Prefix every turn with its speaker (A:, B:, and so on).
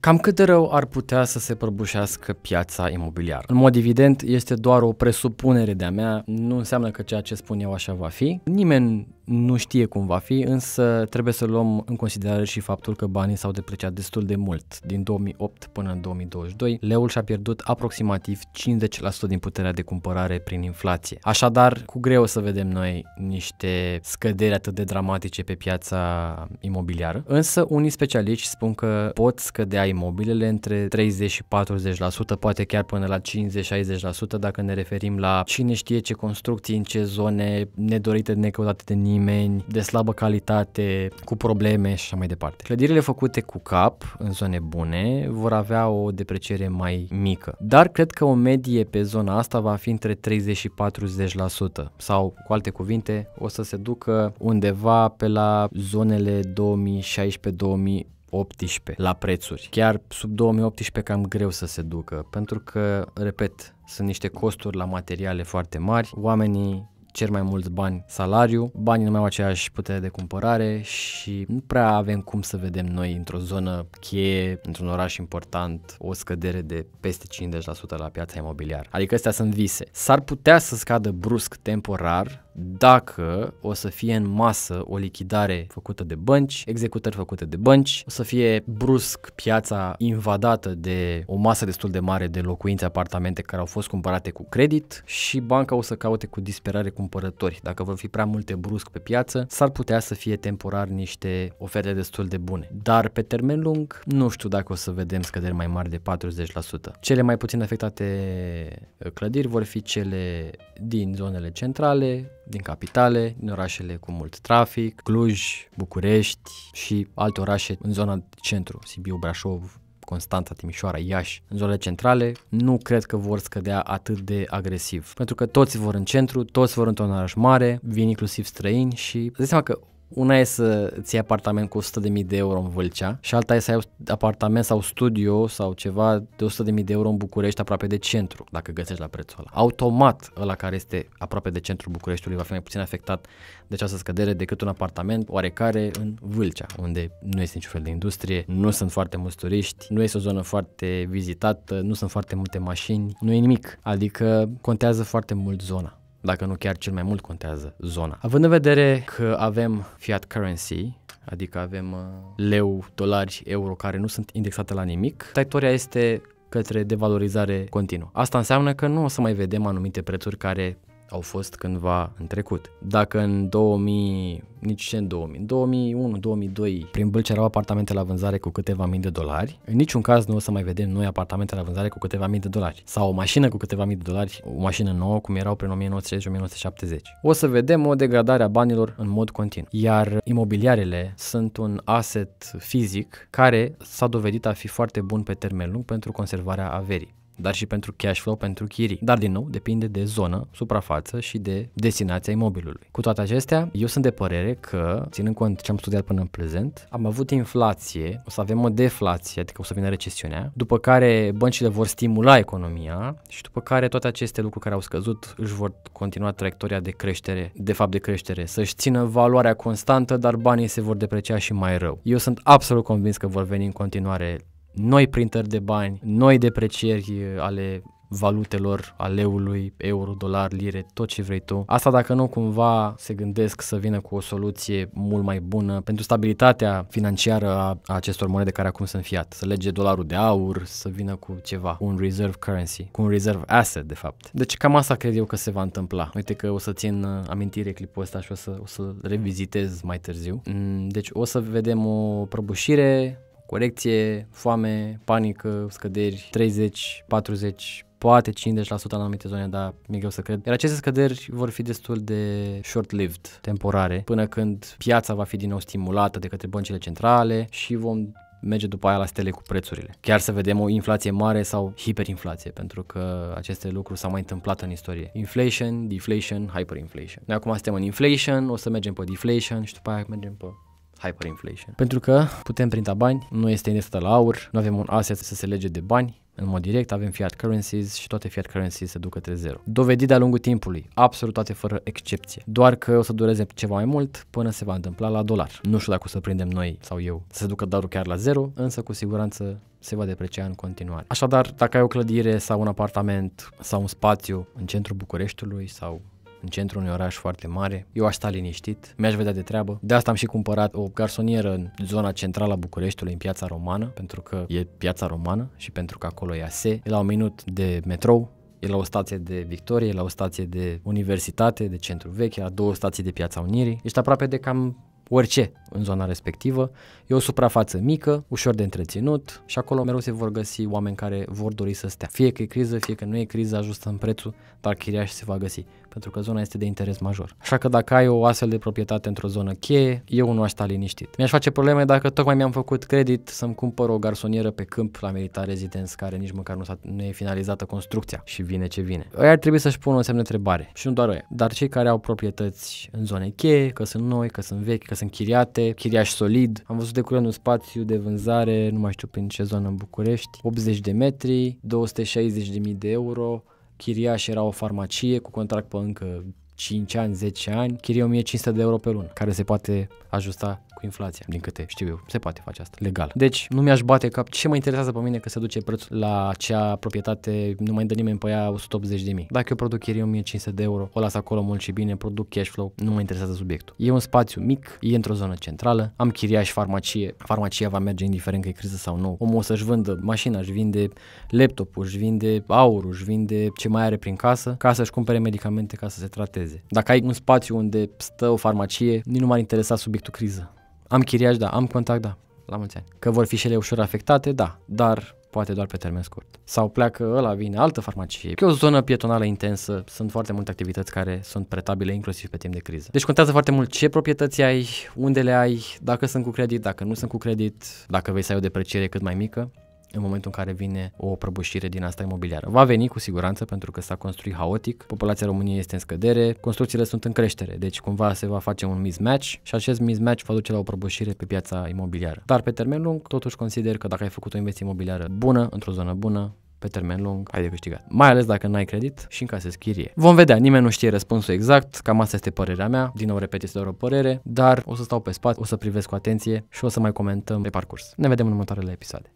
A: Cam cât de rău ar putea să se prăbușească piața imobiliară? În mod evident, este doar o presupunere de-a mea, nu înseamnă că ceea ce spun eu așa va fi. Nimeni nu știe cum va fi, însă trebuie să luăm în considerare și faptul că banii s-au depreciat destul de mult. Din 2008 până în 2022, leul și-a pierdut aproximativ 50% din puterea de cumpărare prin inflație. Așadar, cu greu să vedem noi niște scăderi atât de dramatice pe piața imobiliară, însă unii specialiști spun că pot scădea imobilele între 30 și 40%, poate chiar până la 50-60% dacă ne referim la cine știe ce construcții, în ce zone nedorite, necăutate de nimeni nimeni, de slabă calitate, cu probleme și așa mai departe. Clădirile făcute cu cap, în zone bune, vor avea o depreciere mai mică. Dar cred că o medie pe zona asta va fi între 30 și 40% sau, cu alte cuvinte, o să se ducă undeva pe la zonele 2016-2018 la prețuri. Chiar sub 2018 cam greu să se ducă, pentru că, repet, sunt niște costuri la materiale foarte mari, oamenii cer mai mulți bani salariu, banii nu mai au aceeași putere de cumpărare și nu prea avem cum să vedem noi într-o zonă cheie, într-un oraș important, o scădere de peste 50% la piața imobiliară. Adică astea sunt vise. S-ar putea să scadă brusc temporar, dacă o să fie în masă o lichidare făcută de bănci, executări făcute de bănci, o să fie brusc piața invadată de o masă destul de mare de locuințe, apartamente care au fost cumpărate cu credit și banca o să caute cu disperare cumpărători. Dacă vor fi prea multe brusc pe piață, s-ar putea să fie temporar niște oferte destul de bune. Dar pe termen lung, nu știu dacă o să vedem scăderi mai mari de 40%. Cele mai puțin afectate uh, clădiri vor fi cele din zonele centrale, din capitale, din orașele cu mult trafic, Cluj, București și alte orașe în zona de centru, Sibiu, Brașov, Constanța, Timișoara, Iași, în zonele centrale, nu cred că vor scădea atât de agresiv. Pentru că toți vor în centru, toți vor într-un oraș mare, vin inclusiv străini și îți seama că una e să ții apartament cu 100.000 de euro în Vâlcea și alta e să ai apartament sau studio sau ceva de 100.000 de euro în București, aproape de centru, dacă găsești la prețul ăla. Automat, ăla care este aproape de centrul Bucureștiului va fi mai puțin afectat de această scădere decât un apartament oarecare în Vâlcea, unde nu este niciun fel de industrie, nu sunt foarte mulți turiști, nu este o zonă foarte vizitată, nu sunt foarte multe mașini, nu e nimic. Adică contează foarte mult zona dacă nu chiar cel mai mult contează zona. Având în vedere că avem fiat currency, adică avem uh, leu, dolari, euro care nu sunt indexate la nimic, traiectoria este către devalorizare continuă. Asta înseamnă că nu o să mai vedem anumite prețuri care au fost cândva în trecut. Dacă în 2000, nici în 2000, 2001, 2002, prin Bâlci erau apartamente la vânzare cu câteva mii de dolari, în niciun caz nu o să mai vedem noi apartamente la vânzare cu câteva mii de dolari. Sau o mașină cu câteva mii de dolari, o mașină nouă, cum erau prin 1930-1970. O să vedem o degradare a banilor în mod continuu. Iar imobiliarele sunt un asset fizic care s-a dovedit a fi foarte bun pe termen lung pentru conservarea averii dar și pentru cash flow pentru chirii. Dar din nou depinde de zonă, suprafață și de destinația imobilului. Cu toate acestea, eu sunt de părere că, ținând cont ce am studiat până în prezent, am avut inflație, o să avem o deflație, adică o să vină recesiunea, după care băncile vor stimula economia și după care toate aceste lucruri care au scăzut își vor continua traiectoria de creștere, de fapt de creștere, să-și țină valoarea constantă, dar banii se vor deprecia și mai rău. Eu sunt absolut convins că vor veni în continuare noi printări de bani, noi deprecieri uh, ale valutelor, aleului, euro, dolar, lire, tot ce vrei tu. Asta dacă nu cumva se gândesc să vină cu o soluție mult mai bună pentru stabilitatea financiară a acestor monede care acum sunt fiat. Să lege dolarul de aur, să vină cu ceva, un reserve currency, cu un reserve asset de fapt. Deci cam asta cred eu că se va întâmpla. Uite că o să țin uh, amintire clipul ăsta și o să, o să revizitez mai târziu. Mm, deci o să vedem o prăbușire corecție, foame, panică, scăderi 30, 40, poate 50% în anumite zone, dar mi-e greu să cred. Iar aceste scăderi vor fi destul de short-lived, temporare, până când piața va fi din nou stimulată de către băncile centrale și vom merge după aia la stele cu prețurile. Chiar să vedem o inflație mare sau hiperinflație, pentru că aceste lucruri s-au mai întâmplat în istorie. Inflation, deflation, hyperinflation. Noi acum suntem în inflation, o să mergem pe deflation și după aia mergem pe hyperinflation. Pentru că putem printa bani, nu este indexată la aur, nu avem un asset să se lege de bani, în mod direct, avem fiat currencies și toate fiat currencies se duc către zero. Dovedit de-a lungul timpului, absolut toate fără excepție. Doar că o să dureze ceva mai mult până se va întâmpla la dolar. Nu știu dacă o să prindem noi sau eu să se ducă darul chiar la zero, însă cu siguranță se va deprecia în continuare. Așadar, dacă ai o clădire sau un apartament sau un spațiu în centrul Bucureștiului sau în centrul unui oraș foarte mare. Eu aș sta liniștit, mi-aș vedea de treabă. De asta am și cumpărat o garsonieră în zona centrală a Bucureștiului, în piața romană, pentru că e piața romană și pentru că acolo e ASE. E la un minut de metrou, e la o stație de Victorie, e la o stație de Universitate, de Centru Vechi, la două stații de Piața Unirii. Ești aproape de cam orice în zona respectivă. E o suprafață mică, ușor de întreținut și acolo mereu se vor găsi oameni care vor dori să stea. Fie că e criză, fie că nu e criză, în prețul, dar chiriaș se va găsi pentru că zona este de interes major. Așa că dacă ai o astfel de proprietate într-o zonă cheie, eu nu aș sta liniștit. Mi-aș face probleme dacă tocmai mi-am făcut credit să-mi cumpăr o garsonieră pe câmp la Merita Residence, care nici măcar nu, nu e finalizată construcția și vine ce vine. Ei ar trebui să-și pună un semn de întrebare și nu doar ei, dar cei care au proprietăți în zone cheie, că sunt noi, că sunt vechi, că sunt chiriate, chiriaș solid. Am văzut de curând un spațiu de vânzare, nu mai știu prin ce zonă în București, 80 de metri, 260.000 de euro, chiriaș era o farmacie cu contract pe încă 5 ani, 10 ani, chirie 1500 de euro pe lună, care se poate ajusta cu inflația, din câte știu eu, se poate face asta, legal. Deci nu mi-aș bate cap, ce mă interesează pe mine că se duce prețul la acea proprietate, nu mai dă nimeni pe ea 180 de mii. Dacă eu produc chirie 1500 de euro, o las acolo mult și bine, produc cash flow, nu mă interesează subiectul. E un spațiu mic, e într-o zonă centrală, am și farmacie, farmacia va merge indiferent că e criză sau nu. Omul o să-și vândă mașina, își vinde laptopul, își vinde aurul, își vinde ce mai are prin casă, ca să-și cumpere medicamente, ca să se trateze funcționeze. Dacă ai un spațiu unde stă o farmacie, nici nu m-ar interesa subiectul criză. Am chiriaș, da, am contact, da, la mulți ani. Că vor fi și ele ușor afectate, da, dar poate doar pe termen scurt. Sau pleacă ăla, vine altă farmacie. E o zonă pietonală intensă, sunt foarte multe activități care sunt pretabile inclusiv pe timp de criză. Deci contează foarte mult ce proprietăți ai, unde le ai, dacă sunt cu credit, dacă nu sunt cu credit, dacă vei să ai o depreciere cât mai mică în momentul în care vine o prăbușire din asta imobiliară. Va veni cu siguranță pentru că s-a construit haotic, populația României este în scădere, construcțiile sunt în creștere, deci cumva se va face un mismatch și acest mismatch va duce la o prăbușire pe piața imobiliară. Dar pe termen lung, totuși consider că dacă ai făcut o investiție imobiliară bună, într-o zonă bună, pe termen lung ai de câștigat. Mai ales dacă n-ai credit și încasezi schirie. Vom vedea, nimeni nu știe răspunsul exact, cam asta este părerea mea. Din nou, repet, este doar o părere, dar o să stau pe spate, o să privesc cu atenție și o să mai comentăm pe parcurs. Ne vedem în următoarele episoade.